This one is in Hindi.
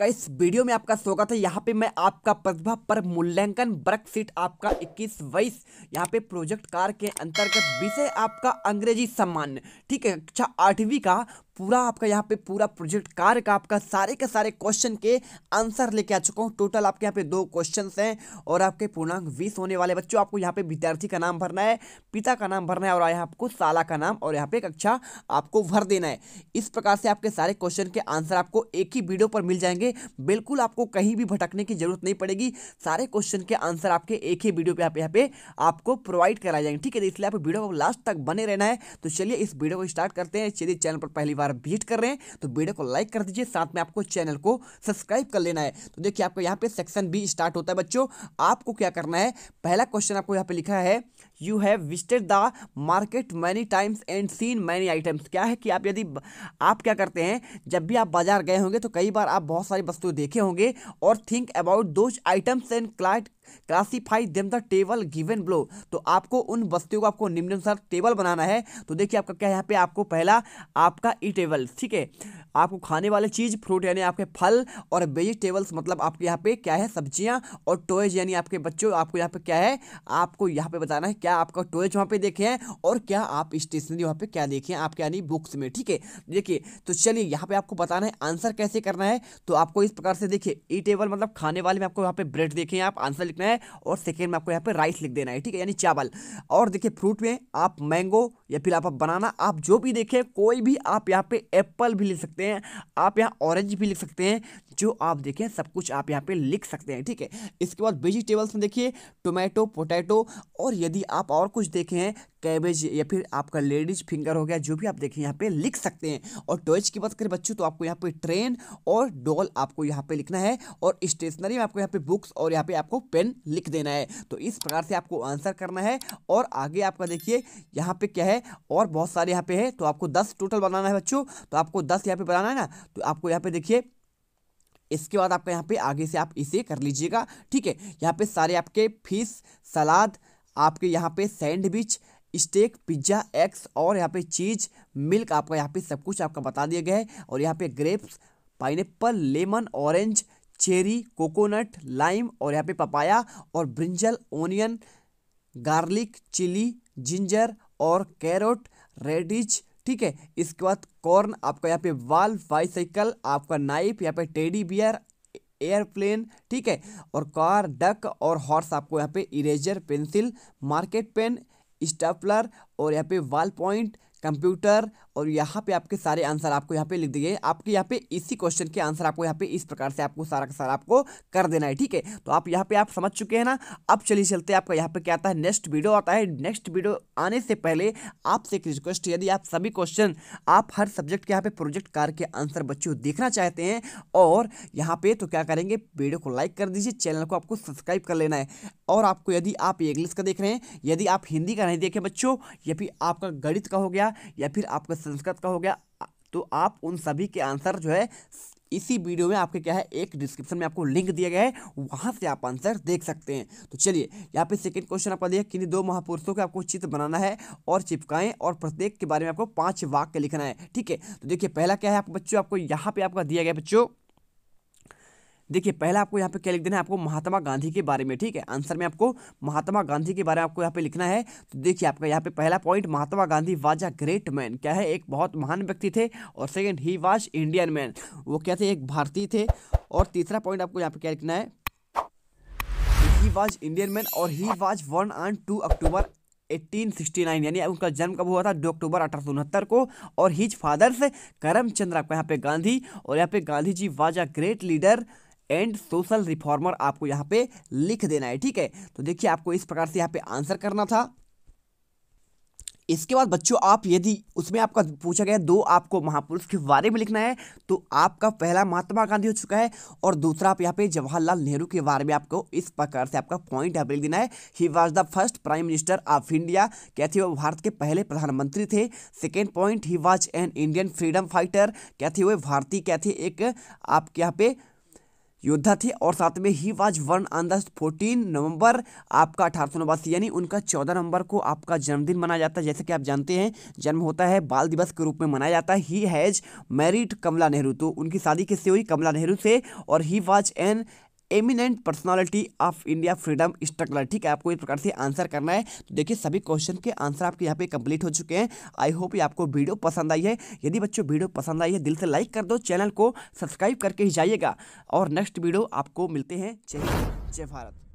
का इस वीडियो में आपका स्वागत है यहाँ पे मैं आपका प्रतिभा पर मूल्यांकन वर्कशीट आपका 21 वाइस यहाँ पे प्रोजेक्ट कार के अंतर्गत विषय आपका अंग्रेजी सम्मान ठीक है कक्षा अच्छा, आठवीं का पूरा आपका यहाँ पे पूरा प्रोजेक्ट कार्य का आपका सारे के सारे क्वेश्चन के आंसर लेके आ चुका हूँ टोटल आपके यहाँ पे दो क्वेश्चन हैं और आपके पूर्णांक बीस होने वाले बच्चों आपको यहाँ पे विद्यार्थी का नाम भरना है पिता का नाम भरना है और यहाँ आपको साला का नाम और यहाँ पे कक्षा अच्छा आपको भर देना है इस प्रकार से आपके सारे क्वेश्चन के आंसर आपको एक ही वीडियो पर मिल जाएंगे बिल्कुल आपको कहीं भी भटकने की जरूरत नहीं पड़ेगी सारे क्वेश्चन के आंसर आपके एक ही वीडियो पे आप यहाँ पे आपको प्रोवाइड कराए जाएंगे ठीक है तो इसलिए आप वीडियो को लास्ट तक बने रहना है तो चलिए इस वीडियो को स्टार्ट करते हैं चलिए चैनल पर पहली बार विजिट कर रहे हैं तो वीडियो को लाइक कर दीजिए साथ में आपको चैनल को सब्सक्राइब कर लेना है तो देखिए आपको यहाँ पे सेक्शन बी स्टार्ट होता है बच्चों आपको क्या करना है पहला क्वेश्चन आपको यहाँ पे लिखा है you have visited the market many times and seen many items क्या है कि आप यदि आप क्या करते हैं जब भी आप बाजार गए होंगे तो कई बार आप बहुत सारी वस्तुएं देखे होंगे और think about those items and क्लाइट classify them the table given below तो आपको उन वस्तुओं को आपको निम्नानुसार टेबल बनाना है तो देखिए आपका क्या यहाँ पे आपको पहला आपका ई टेबल ठीक है आपको खाने वाले चीज़ फ्रूट यानी आपके फल और वेजिटेबल्स मतलब आपके यहाँ पे क्या है सब्जियाँ और टॉयज यानी आपके बच्चों आपको यहाँ पे क्या है आपको यहाँ पे बताना है क्या आपका टॉयज वहाँ पे देखे हैं और क्या आप स्टेशनरी वहाँ पे क्या देखे हैं आपके यानी बुक्स में ठीक है देखिए तो चलिए यहाँ पे आपको बताना है आंसर कैसे करना है तो आपको इस प्रकार से देखिए ई टेबल मतलब खाने वाले में आपको यहाँ पे ब्रेड देखे आप आंसर लिखना है और सेकेंड में आपको यहाँ पे राइस लिख देना है ठीक है यानी चावल और देखिए फ्रूट में आप मैंगो या फिर आप बनाना आप जो भी देखें कोई भी आप यहाँ पे एप्पल भी ले सकते सकते हैं आप यहाँ ऑरेंज भी लिख सकते हैं जो आप देखें सब कुछ आप यहाँ पे लिख सकते हैं ठीक है इसके बाद वेजिटेबल्स में देखिए टोमेटो पोटैटो और यदि आप और कुछ देखें कैबेज या फिर आपका लेडीज फिंगर हो गया जो भी आप देखें यहाँ पे लिख सकते हैं और टॉयज की बात करें बच्चों तो आपको यहाँ पे ट्रेन और डॉल आपको यहाँ पे लिखना है और स्टेशनरी में आपको यहाँ पे बुक्स और यहाँ पे आपको पेन लिख देना है तो इस प्रकार से आपको आंसर करना है और आगे आपका देखिए यहाँ पे क्या है और बहुत सारे यहाँ पे है तो आपको दस टोटल बनाना है बच्चों तो आपको दस यहाँ पे बनाना है ना तो आपको यहाँ पे देखिए इसके बाद आपका यहाँ पे आगे से आप इसे कर लीजिएगा ठीक है यहाँ पे सारे आपके फीस सलाद आपके यहाँ पे सैंडविच स्टेक पिज्ज़ा एग्स और यहाँ पे चीज़ मिल्क आपका यहाँ पे सब कुछ आपका बता दिया गया है और यहाँ पे grapes pineapple lemon orange cherry coconut lime और यहाँ पे पपाया और brinjal onion garlic chilli ginger और कैरोट रेडिच ठीक है इसके बाद कॉर्न आपका यहाँ पे वाल बाइसाइकिल आपका नाइफ यहाँ पे टेडी बियर एयरप्लेन ठीक है और कार डक और हॉर्स आपको यहाँ पे eraser pencil market pen stapler और यहाँ पे वाल पॉइंट कंप्यूटर और यहाँ पे आपके सारे आंसर आपको यहाँ पे लिख दिए आपके यहाँ पे इसी क्वेश्चन के आंसर आपको यहाँ पे इस प्रकार से आपको सारा का सारा आपको कर देना है ठीक है तो आप यहाँ पे आप समझ चुके हैं ना अब चलिए चलते आपका यहाँ पे क्या आता है नेक्स्ट वीडियो आता है नेक्स्ट वीडियो आने से पहले आपसे एक रिक्वेस्ट यदि आप सभी क्वेश्चन आप हर सब्जेक्ट के यहाँ पे प्रोजेक्ट कार के आंसर बच्चों देखना चाहते हैं और यहाँ पे तो क्या करेंगे वीडियो को लाइक कर दीजिए चैनल को आपको सब्सक्राइब कर लेना है और आपको यदि आप इंग्लिश का देख रहे हैं यदि आप हिंदी का नहीं देखें बच्चों या फिर आपका गणित का हो गया गया या फिर आपका संस्कृत का हो गया तो आप उन सभी के आंसर जो है इसी वीडियो में आपके क्या है एक डिस्क्रिप्शन में आपको लिंक दिया गया है वहाँ से आप आंसर देख सकते हैं तो चलिए यहाँ पे सेकंड क्वेश्चन आपका दिया किन्हीं दो महापुरुषों के आपको चित्र बनाना है और चिपकाएं और प्रत्येक के बारे में आपको पांच वाक्य लिखना है ठीक है तो देखिए पहला क्या है आपको बच्चों आपको यहाँ पे आपका दिया गया बच्चों देखिए पहला आपको यहाँ पे क्या लिख देना है आपको महात्मा गांधी के बारे में ठीक है आंसर में आपको महात्मा गांधी के बारे में आपको यहाँ पे लिखना है तो देखिए आपका यहाँ पे पहला point Mahatma Gandhi was a great man क्या है एक बहुत महान व्यक्ति थे और second he was Indian man वो क्या थे एक भारतीय थे और तीसरा पॉइंट आपको यहाँ पे क्या लिखना है ही वाज इंडियन मैन और ही वाज वन ऑन टू अक्टूबर 1869 यानी उनका जन्म कब हुआ था दो अक्टूबर अठारह को और हिज फादर्स करमचंद्र आपका यहाँ पे गांधी और यहाँ पे Gandhi ji was a great leader and social reformer आपको यहाँ पे लिख देना है ठीक है तो देखिए आपको इस प्रकार से यहाँ पे आंसर करना था इसके बाद बच्चों आप यदि उसमें आपका पूछा गया दो आपको महापुरुष के बारे में लिखना है तो आपका पहला महात्मा गांधी हो चुका है और दूसरा आप यहाँ पे जवाहरलाल नेहरू के बारे में आपको इस प्रकार से आपका पॉइंट यहाँ पे लिख देना है he was the first prime minister of India क्या थे वो भारत के पहले प्रधानमंत्री थे second point he was an Indian freedom fighter क्या थे वो भारतीय क्या थे एक आपके यहाँ पे योद्धा थे और साथ में he was born on the fourteen November आपका अठारह सौ नवासी यानी उनका चौदह नवंबर को आपका जन्मदिन मनाया जाता है जैसे कि आप जानते हैं जन्म होता है बाल दिवस के रूप में मनाया जाता है he has married Kamala Nehru तो उनकी शादी किससे हुई कमला नेहरू से और he was an eminent personality of India freedom struggler ठीक है आपको इस प्रकार से आंसर करना है तो देखिए सभी क्वेश्चन के आंसर आपके यहाँ पे कंप्लीट हो चुके हैं आई होप ये आपको वीडियो पसंद आई है यदि बच्चों वीडियो पसंद आई है दिल से लाइक कर दो चैनल को सब्सक्राइब करके ही जाइएगा और नेक्स्ट वीडियो आपको मिलते हैं जय जय भारत